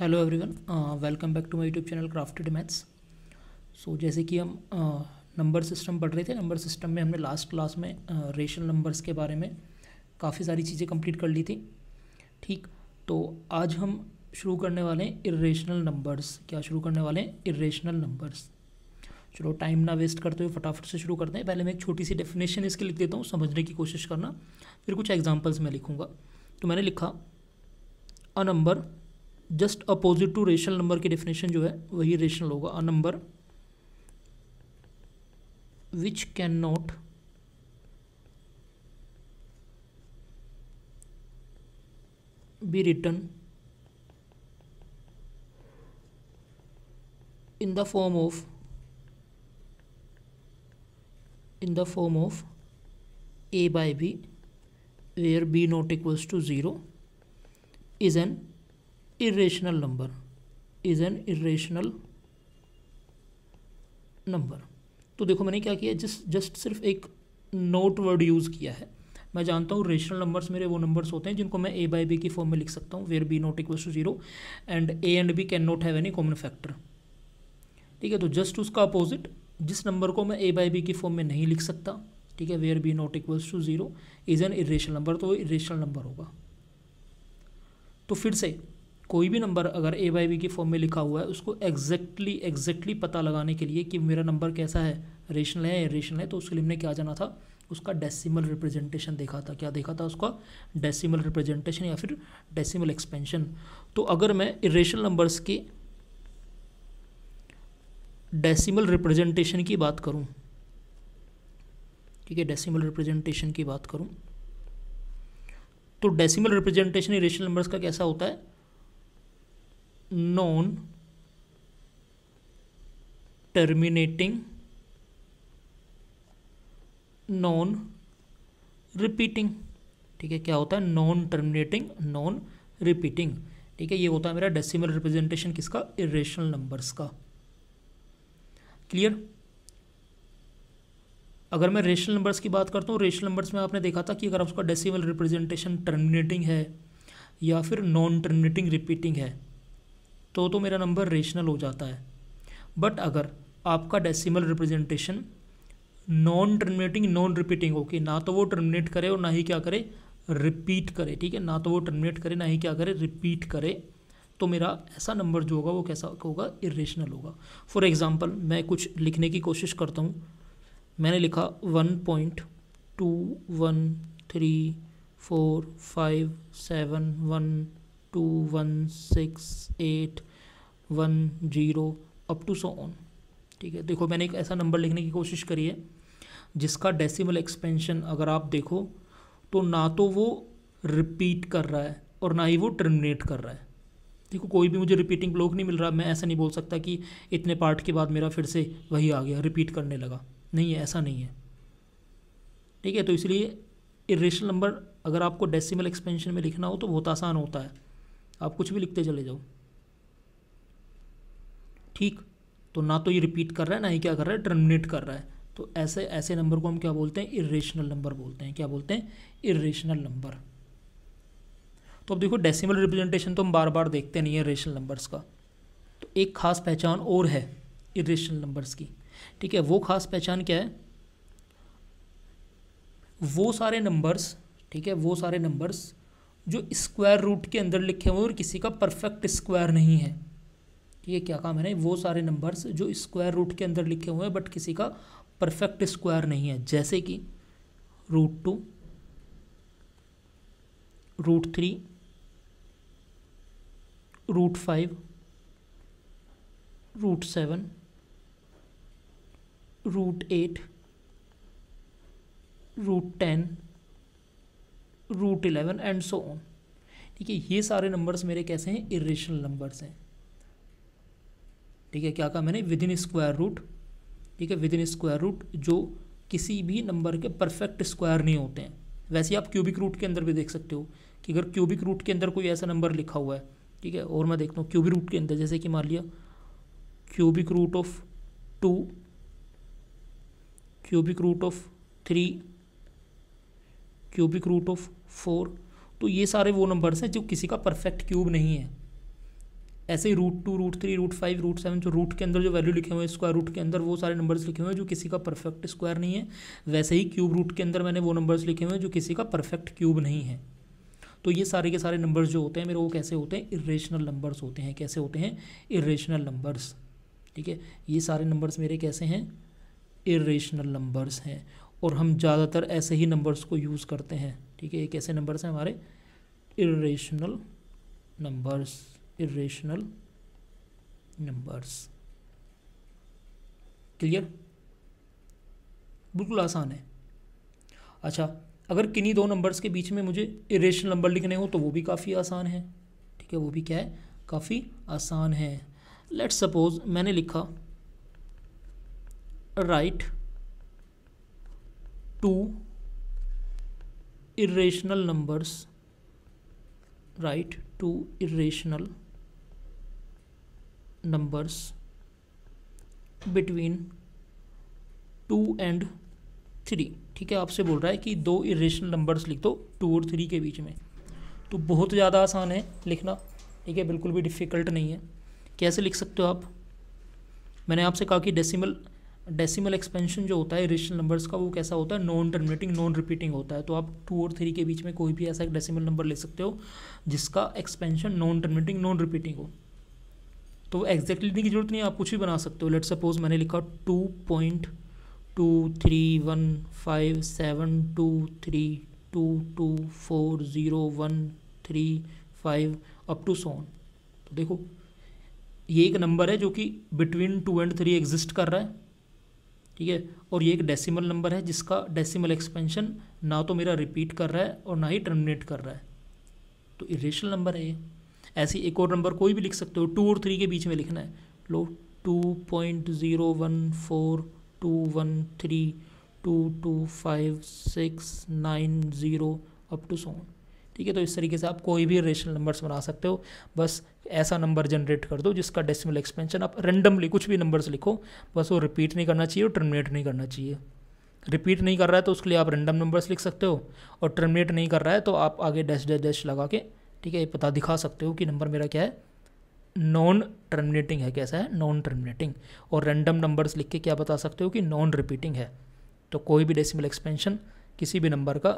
hello everyone welcome back to my YouTube channel crafted maths so जैसे कि हम number uh, system पढ़ रहे थे नंबर सिस्टम में हमने लास्ट क्लास में रेशनल uh, नंबर्स के बारे में काफ़ी सारी चीज़ें कंप्लीट कर ली थी ठीक तो आज हम शुरू करने वाले हैं इरेशनल नंबर्स क्या शुरू करने वाले हैं इरेशनल नंबर्स चलो टाइम ना वेस्ट करते हुए फटाफट से शुरू करते हैं पहले मैं एक छोटी सी डेफिनेशन इसके लिख देता हूँ समझने की कोशिश करना फिर कुछ एग्जाम्पल्स मैं लिखूँगा तो मैंने लिखा a number just opposite to rational number की डेफिनेशन जो है वही रेशनल होगा a number which can not be written in the form of in the form of a by b where b not equals to zero is an irrational number is an irrational number तो देखो मैंने क्या किया just just सिर्फ एक note word use किया है मैं जानता हूँ रेशनल नंबर्स मेरे वो नंबर्स होते हैं जिनको मैं ए बाई बी की फॉर्म में लिख सकता हूँ where b not equal to zero and a and b can not have any common factor ठीक है तो जस्ट उसका अपोजिट जिस नंबर को मैं ए बाई बी की फॉर्म में नहीं लिख सकता ठीक है where b not equals to zero is an irrational number तो वो इरेशनल नंबर होगा तो फिर से कोई भी नंबर अगर ए बाई बी के फॉर्म में लिखा हुआ है उसको एग्जैक्टली एग्जैक्टली पता लगाने के लिए कि मेरा नंबर कैसा है रेशनल है या रेशनल है तो उसके लिए हमने क्या जाना था उसका डेसिमल रिप्रेजेंटेशन देखा था क्या देखा था उसका डेसिमल रिप्रेजेंटेशन या फिर डेसिमल एक्सपेंशन तो अगर मैं इरेशनल नंबर्स के डेसिमल रिप्रेजेंटेशन की बात करूं ठीक है डेसिमल रिप्रेजेंटेशन की बात करूं तो डेसिमल रिप्रेजेंटेशन इरेशनल नंबर्स का कैसा होता है नॉन टर्मिनेटिंग नॉन रिपीटिंग ठीक है क्या होता है नॉन टर्मिनेटिंग नॉन रिपीटिंग ठीक है ये होता है मेरा डेसिमल रिप्रेजेंटेशन किसका इरेशनल नंबर्स का क्लियर अगर मैं रेशनल नंबर्स की बात करता हूँ रेशनल नंबर्स में आपने देखा था कि अगर आपका डेसिमल रिप्रेजेंटेशन टर्मिनेटिंग है या फिर नॉन टर्मिनेटिंग रिपीटिंग है तो तो मेरा नंबर रेशनल हो जाता है बट अगर आपका decimal representation non terminating non repeating okay ना तो वो टर्मिनेट करे और ना ही क्या करे रिपीट करे ठीक है ना तो वो टर्मिनेट करे ना ही क्या करे रिपीट करे तो मेरा ऐसा नंबर जो होगा वो कैसा होगा इरेशनल होगा फॉर एग्ज़ाम्पल मैं कुछ लिखने की कोशिश करता हूँ मैंने लिखा one point two one three four five seven one two one six eight one zero up to so on ठीक है देखो मैंने एक ऐसा नंबर लिखने की कोशिश करी है जिसका डेसिमल एक्सपेंशन अगर आप देखो तो ना तो वो रिपीट कर रहा है और ना ही वो टर्मिनेट कर रहा है देखो कोई भी मुझे रिपीटिंग ब्लॉक नहीं मिल रहा मैं ऐसा नहीं बोल सकता कि इतने पार्ट के बाद मेरा फिर से वही आ गया रिपीट करने लगा नहीं है ऐसा नहीं है ठीक है तो इसलिए इरेशनल नंबर अगर आपको डेसिमल एक्सपेंशन में लिखना हो तो बहुत आसान होता है आप कुछ भी लिखते चले जाओ ठीक तो ना तो ये रिपीट कर रहा है ना ही क्या कर रहा है टर्मिनेट कर रहा है तो ऐसे ऐसे नंबर को हम क्या बोलते हैं इरेशनल नंबर बोलते हैं क्या बोलते हैं इरेशनल नंबर तो अब देखो डेसिमल रिप्रेजेंटेशन तो हम बार बार देखते नहीं है रेशनल नंबर्स का तो एक खास पहचान और है इरेशनल नंबर्स की ठीक है वो खास पहचान क्या है वो सारे नंबर्स ठीक है वो सारे नंबर्स जो स्क्वायर रूट के अंदर लिखे हुए और किसी का परफेक्ट स्क्वायर नहीं है ये क्या काम है ना वो सारे नंबर्स जो स्क्वायर रूट के अंदर लिखे हुए हैं बट किसी का परफेक्ट स्क्वायर नहीं है जैसे कि root two root three root five root seven root eight root ten root eleven and so on ठीक है ये सारे नंबर्स मेरे कैसे हैं इरेशनल नंबर्स हैं ठीक है क्या कहा मैंने विद इन स्क्वायर रूट ठीक है विद इन स्क्वायर रूट जो किसी भी नंबर के परफेक्ट स्क्वायर नहीं होते हैं वैसे आप क्यूबिक रूट के अंदर भी देख सकते हो कि अगर क्यूबिक रूट के अंदर कोई ऐसा नंबर लिखा हुआ है ठीक है और मैं देखता हूँ क्यूबिक रूट के अंदर जैसे कि मान लिया cubic root of two cubic root of three cubic root of four तो ये सारे वो नंबर्स हैं जो किसी का परफेक्ट क्यूब नहीं है ऐसे ही root two root three root five root seven जो रूट के अंदर जो वैल्यू लिखे हुए हैं स्क्वायर रूट के अंदर वो सारे नंबर्स लिखे हुए हैं जो किसी का परफेक्ट स्क्वायर नहीं है वैसे ही क्यूब रूट के अंदर मैंने वो नंबर्स लिखे हुए हैं जो किसी का परफेक्ट क्यूब नहीं है तो ये सारे के सारे नंबर्स जो होते हैं मेरे वो कैसे होते हैं इरेशनल नंबर्स होते हैं कैसे होते हैं इरेशनल नंबर्स ठीक है ये सारे नंबर्स मेरे कैसे हैं इरेशनल नंबर्स हैं और हम ज़्यादातर ऐसे ही नंबर्स को यूज़ करते हैं ठीक है ये कैसे नंबर्स हैं हमारे irrational numbers irrational numbers clear बिल्कुल आसान है अच्छा अगर किन्हीं दो नंबर्स के बीच में मुझे इरेशनल नंबर लिखने हो तो वो भी काफ़ी आसान है ठीक है वो भी क्या है काफ़ी आसान है लेट सपोज मैंने लिखा write two irrational numbers write two irrational numbers between two and three ठीक है आपसे बोल रहा है कि दो इरेशनल नंबर्स लिख दो टू और थ्री के बीच में तो बहुत ज़्यादा आसान है लिखना ठीक है बिल्कुल भी डिफ़िकल्ट नहीं है कैसे लिख सकते हो आप मैंने आपसे कहा कि डेसीमल डेसिमल एक्सपेंशन जो होता है रेशनल नंबर्स का वो कैसा होता है नॉन टर्मिनेटिंग नॉन रिपीटिंग होता है तो आप टू और थ्री के बीच में कोई भी ऐसा एक डेसिमल नंबर ले सकते हो जिसका expansion non terminating non repeating हो तो एग्जैक्टली लिखने की जरूरत नहीं है आप कुछ भी बना सकते हो लेट सपोज मैंने लिखा two point two three one five seven two three two two four zero one three five up to so on तो देखो ये एक नंबर है जो कि between two and three exist कर रहा है ठीक है और ये एक डेसिमल नंबर है जिसका डेसिमल एक्सपेंशन ना तो मेरा रिपीट कर रहा है और ना ही टर्मिनेट कर रहा है तो इरेशनल नंबर है ये ऐसे एक और नंबर कोई भी लिख सकते हो टू और थ्री के बीच में लिखना है लो two point zero one four two one three two two five six nine zero up to so on ठीक है तो इस तरीके से आप कोई भी रेशनल नंबर्स बना सकते हो बस ऐसा नंबर जनरेट कर दो जिसका डेसिमल एक्सपेंशन आप रेंडमली कुछ भी नंबर्स लिखो बस वो रिपीट नहीं करना चाहिए और टर्मिनेट नहीं करना चाहिए रिपीट नहीं कर रहा है तो उसके लिए आप रेंडम नंबर्स लिख सकते हो और टर्मिनेट नहीं कर रहा है तो आप आगे डैश डैश डैश लगा के ठीक है ये पता दिखा सकते हो कि नंबर मेरा क्या है नॉन टर्मिनेटिंग है कैसा है नॉन टर्मिनेटिंग और रैंडम नंबर्स लिख के क्या बता सकते हो कि नॉन रिपीटिंग है तो कोई भी डेसिमल एक्सपेंशन किसी भी नंबर का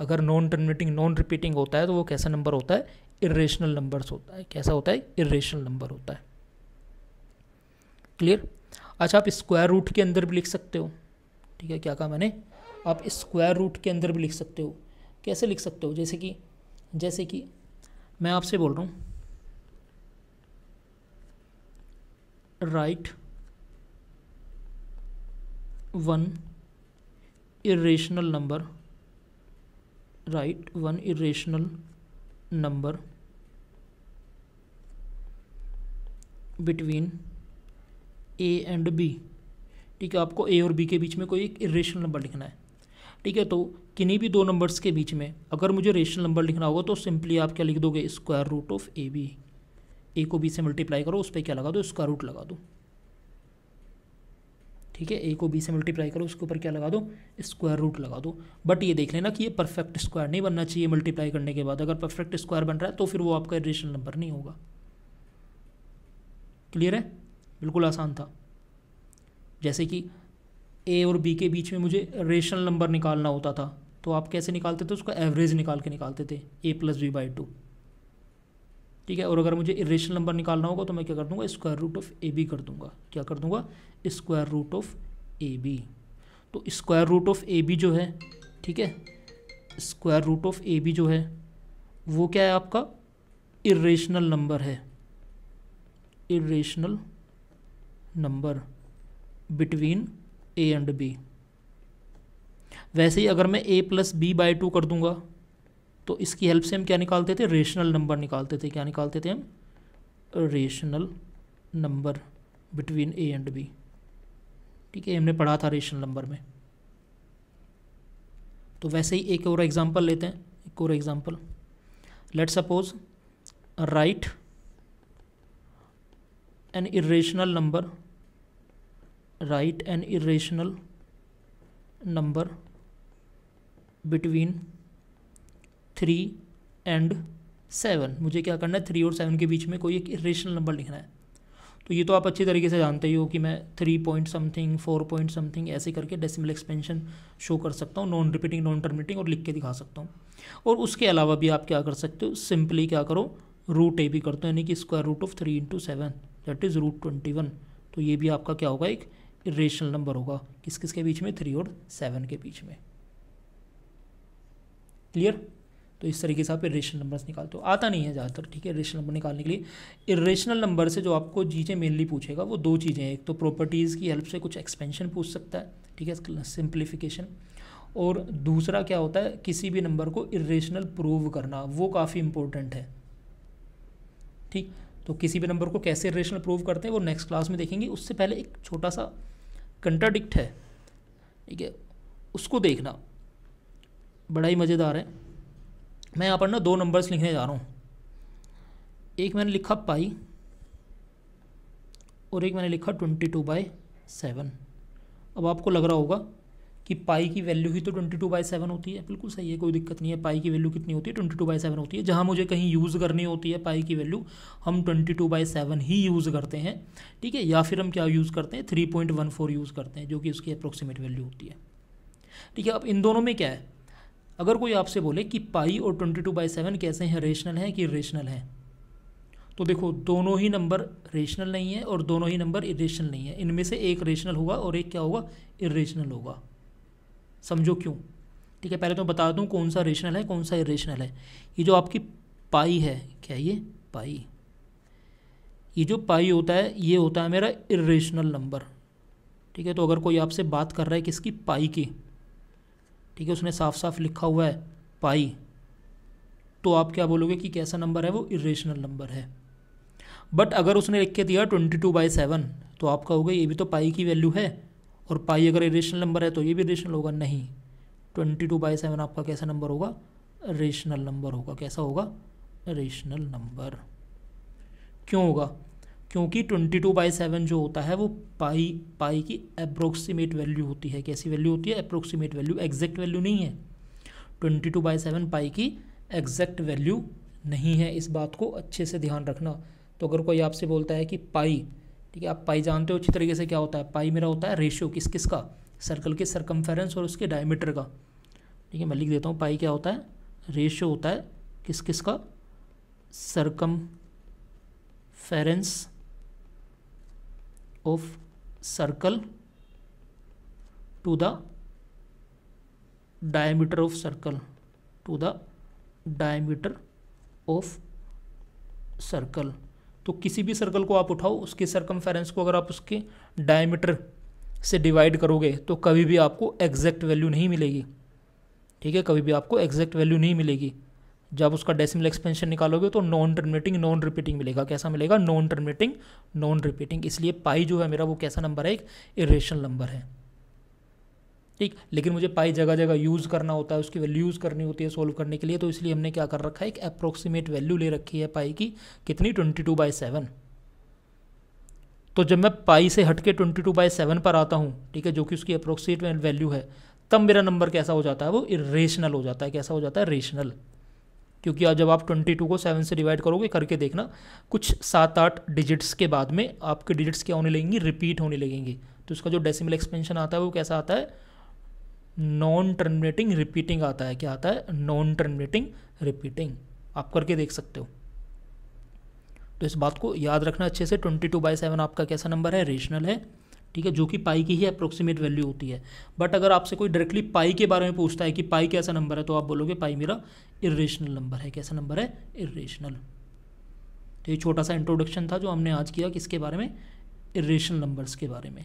अगर नॉन टर्मिनेटिंग नॉन रिपीटिंग होता है तो वो कैसा नंबर होता है इरेशनल नंबर्स होता है कैसा होता है इरेशनल नंबर होता है क्लियर अच्छा आप स्क्वायर रूट के अंदर भी लिख सकते हो ठीक है क्या कहा मैंने आप स्क्वायर रूट के अंदर भी लिख सकते हो कैसे लिख सकते हो जैसे कि जैसे कि मैं आपसे बोल रहा हूँ write one irrational number write one irrational number between a and b ठीक है आपको ए और बी के बीच में कोई एक इरेशनल नंबर लिखना है ठीक है तो किन्हीं भी दो नंबर्स के बीच में अगर मुझे रेशनल नंबर लिखना होगा तो सिंपली आप क्या लिख दोगे square root of a b a को बी से मल्टीप्लाई करो उस पर क्या लगा दो स्क्वायर रूट लगा दो ठीक है ए को बी से मल्टीप्लाई करो उसके ऊपर क्या लगा दो स्क्वायर रूट लगा दो बट ये देख लेना कि ये परफेक्ट स्क्वायर नहीं बनना चाहिए मल्टीप्लाई करने के बाद अगर परफेक्ट स्क्वायर बन रहा है तो फिर वो आपका रेशनल नंबर नहीं होगा क्लियर है बिल्कुल आसान था जैसे कि ए और बी के बीच में मुझे रेशनल नंबर निकालना होता था तो आप कैसे निकालते थे उसका एवरेज निकाल के निकालते थे a plus b by two ठीक है और अगर मुझे इरेशनल नंबर निकालना होगा तो मैं क्या कर दूंगा square root of a b कर दूंगा क्या कर दूंगा square root of a b तो square root of a b जो है ठीक है square root of a b जो है वो क्या है आपका इरेशनल नंबर है irrational number between a and b वैसे ही अगर मैं a plus b by two कर दूंगा तो इसकी हेल्प से हम क्या निकालते थे रेशनल नंबर निकालते थे क्या निकालते थे हम rational number between a and b ठीक है हमने पढ़ा था रेशनल नंबर में तो वैसे ही एक और एग्जांपल लेते हैं एक और example let suppose write an irrational number write an irrational number between three and seven मुझे क्या करना है थ्री और सेवन के बीच में कोई एक रेशनल नंबर लिखना है तो ये तो आप अच्छी तरीके से जानते ही हो कि मैं three point something four point something ऐसे करके डेसिमल एक्सपेंशन शो कर सकता हूँ नॉन रिपीटिंग नॉन टर्मिटिंग और लिख के दिखा सकता हूँ और उसके अलावा भी आप क्या कर सकते हो सिंपली क्या करो रूट ए भी करते हो यानी कि square root of three into seven that is root twenty one तो ये भी आपका क्या होगा एक रेशनल नंबर होगा किस किस के बीच में थ्री और सेवन के बीच में क्लियर तो इस तरीके से आप इेशनल नंबर्स निकालते हो आता नहीं है ज़्यादातर ठीक है रेशनल नंबर निकालने के लिए इरेशनल नंबर से जो आपको चीज़ें मेनली पूछेगा वो दो चीज़ें हैं एक तो प्रॉपर्टीज़ की हेल्प से कुछ एक्सपेंशन पूछ सकता है ठीक है सिंप्लीफिकेशन और दूसरा क्या होता है किसी भी नंबर को इरेशनल प्रूव करना वो काफ़ी इंपॉर्टेंट है ठीक तो किसी भी नंबर को कैसे इरेशनल प्रूव करते हैं वो नेक्स्ट क्लास में देखेंगे उससे पहले एक छोटा सा कंट्राडिक्ट है ठीक है उसको देखना बड़ा ही मज़ेदार है मैं यहाँ पर ना दो नंबर्स लिखने जा रहा हूँ एक मैंने लिखा पाई और एक मैंने लिखा ट्वेंटी टू बाई सेवन अब आपको लग रहा होगा कि पाई की वैल्यू ही तो ट्वेंटी टू बाई सेवन होती है बिल्कुल सही है कोई दिक्कत नहीं है पाई की वैल्यू कितनी होती है ट्वेंटी टू बाई सेवन होती है जहाँ मुझे कहीं यूज़ करनी होती है पाई की वैल्यू हम ट्वेंटी टू बाई सेवन ही यूज़ करते हैं ठीक है या फिर हम क्या यूज़ करते हैं three point one four use करते हैं जो कि उसकी अप्रोक्सीमेट वैल्यू होती है ठीक है अब इन दोनों में क्या है अगर कोई आपसे बोले कि पाई और ट्वेंटी टू बाई सेवन कैसे हैं रेशनल हैं कि रेशनल हैं तो देखो दोनों ही नंबर रेशनल नहीं है और दोनों ही नंबर इरेशनल नहीं है इनमें से एक रेशनल होगा और एक क्या होगा इरेशनल होगा समझो क्यों ठीक है पहले तो बता दूँ कौन सा रेशनल है कौन सा इरेशनल है ये जो आपकी पाई है क्या ये पाई ये जो पाई होता है ये होता है मेरा इरेशनल नंबर ठीक है तो अगर कोई आपसे बात कर रहा है किसकी पाई की ठीक है उसने साफ साफ लिखा हुआ है पाई तो आप क्या बोलोगे कि कैसा नंबर है वो इरेशनल नंबर है बट अगर उसने लिख के दिया ट्वेंटी टू बाई सेवन तो आप कहोगे ये भी तो पाई की वैल्यू है और पाई अगर इरेशनल नंबर है तो ये भी रेशनल होगा नहीं ट्वेंटी टू बाई सेवन आपका कैसा नंबर होगा रेशनल नंबर होगा कैसा होगा रेशनल नंबर क्यों होगा क्योंकि ट्वेंटी टू बाई सेवन जो होता है वो पाई पाई की अप्रोक्सीमेट वैल्यू होती है कैसी वैल्यू होती है अप्रोक्सीमेट वैल्यू एग्जैक्ट वैल्यू नहीं है twenty two by seven pi की एग्जैक्ट वैल्यू नहीं है इस बात को अच्छे से ध्यान रखना तो अगर कोई आपसे बोलता है कि पाई ठीक है आप पाई जानते हो अच्छी तरीके से क्या होता है पाई मेरा होता है रेशियो किस किस का सर्कल के सरकमफेरेंस और उसके डायमीटर का ठीक है मैं लिख देता हूँ पाई क्या होता है रेशियो होता है किस किस का सरकम फेरेंस of circle to the diameter of circle to the diameter of circle तो किसी भी सर्कल को आप उठाओ उसके सर्कमफेरेंस को अगर आप उसके डायमीटर से डिवाइड करोगे तो कभी भी आपको एग्जैक्ट वैल्यू नहीं मिलेगी ठीक है कभी भी आपको एग्जैक्ट वैल्यू नहीं मिलेगी जब उसका डेसिमल एक्सपेंशन निकालोगे तो नॉन टर्मिनेटिंग नॉन रिपीटिंग मिलेगा कैसा मिलेगा नॉन टर्मिनेटिंग नॉन रिपीटिंग इसलिए पाई जो है मेरा वो कैसा नंबर है एक इरेशनल नंबर है ठीक लेकिन मुझे पाई जगह जगह यूज़ करना होता है उसकी वैल्यू यूज़ करनी होती है सोल्व करने के लिए तो इसलिए हमने क्या कर रखा है एक अप्रोक्सीमेट वैल्यू ले रखी है पाई की कितनी ट्वेंटी टू बाई सेवन तो जब मैं पाई से हट के ट्वेंटी टू बाई सेवन पर आता हूँ ठीक है जो कि उसकी अप्रोक्सीमेट वैल्यू है तब मेरा नंबर कैसा हो जाता है वो इरेशनल हो जाता है कैसा हो जाता है रेशनल क्योंकि आज जब आप ट्वेंटी टू को सेवन से डिवाइड करोगे करके देखना कुछ सात आठ डिजिट्स के बाद में आपके डिजिट्स क्या होने लगेंगी रिपीट होने लगेंगी तो उसका जो डेसिमल एक्सपेंशन आता है वो कैसा आता है नॉन टर्मिनेटिंग रिपीटिंग आता है क्या आता है नॉन टर्मिनेटिंग रिपीटिंग आप करके देख सकते हो तो इस बात को याद रखना अच्छे से ट्वेंटी टू बाई सेवन आपका कैसा नंबर है रेशनल है ठीक है जो कि पाई की ही अप्रोक्सीमेट वैल्यू होती है बट अगर आपसे कोई डायरेक्टली पाई के बारे में पूछता है कि पाई कैसा नंबर है तो आप बोलोगे पाई मेरा इरेशनल नंबर है कैसा नंबर है इरेशनल तो ये छोटा सा इंट्रोडक्शन था जो हमने आज किया किसके बारे में इरेशनल नंबर्स के बारे में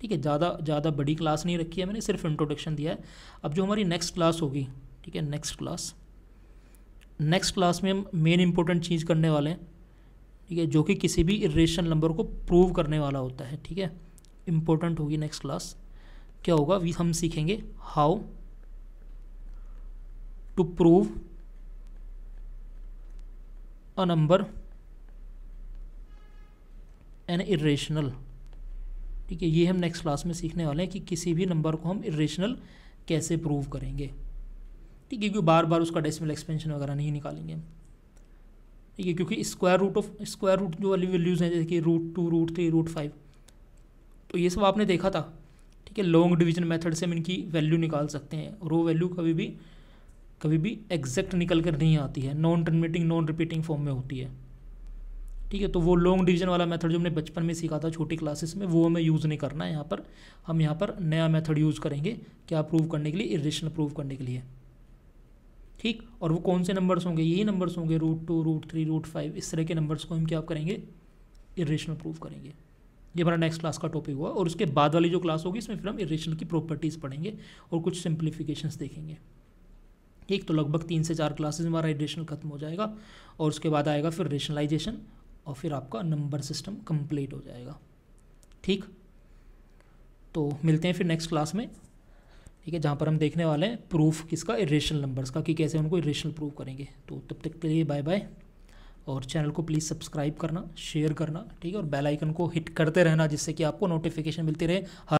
ठीक है ज़्यादा ज़्यादा बड़ी क्लास नहीं रखी है मैंने सिर्फ इंट्रोडक्शन दिया है अब जो हमारी नेक्स्ट क्लास होगी ठीक है नेक्स्ट क्लास नेक्स्ट क्लास में हम मेन इंपॉर्टेंट चीज़ करने वाले हैं ठीक है जो कि किसी भी इरेशनल नंबर को प्रूव करने वाला होता है ठीक है इम्पोर्टेंट होगी नेक्स्ट क्लास क्या होगा वी हम सीखेंगे how to prove a number an irrational ठीक है ये हम नेक्स्ट क्लास में सीखने वाले हैं कि किसी भी नंबर को हम इरेशनल कैसे प्रूव करेंगे ठीक है क्योंकि बार बार उसका डेसिमल एक्सपेंशन वगैरह नहीं निकालेंगे ठीक है क्योंकि square root of square root जो वाली वैल्यूज़ हैं जैसे कि root two root three root five तो ये सब आपने देखा था ठीक है लॉन्ग डिवीजन मेथड से हम इनकी वैल्यू निकाल सकते हैं रो वो वैल्यू कभी भी कभी भी एग्जैक्ट निकल कर नहीं आती है non terminating non repeating form में होती है ठीक है तो वो लॉन्ग डिवीजन वाला मेथड जो हमने बचपन में सीखा था छोटी क्लासेस में वो हमें यूज़ नहीं करना है यहाँ पर हम यहाँ पर नया मेथड यूज़ करेंगे क्या प्रूव करने के लिए इरेशन प्रूव करने के लिए ठीक और वो कौन से नंबर्स होंगे यही नंबर्स होंगे root two root three root five इस तरह के नंबर्स को हम क्या करेंगे इरेशन प्रूव करेंगे ये हमारा नेक्स्ट क्लास का टॉपिक हुआ और उसके बाद वाली जो क्लास होगी इसमें फिर हम इरेशन की प्रॉपर्टीज़ पढ़ेंगे और कुछ सिंप्लीफिकेशंस देखेंगे एक तो लगभग तीन से चार क्लासेज हमारा इरेशन खत्म हो जाएगा और उसके बाद आएगा फिर रेशनलाइजेशन और फिर आपका नंबर सिस्टम कम्प्लीट हो जाएगा ठीक तो मिलते हैं फिर नेक्स्ट क्लास में ठीक है जहाँ पर हम देखने वाले हैं प्रूफ किसका इरेशनल नंबर्स का कि कैसे उनको इरेशनल प्रूफ करेंगे तो तब तक के लिए बाय बाय और चैनल को प्लीज़ सब्सक्राइब करना शेयर करना ठीक है और बेल आइकन को हिट करते रहना जिससे कि आपको नोटिफिकेशन मिलती रहे हर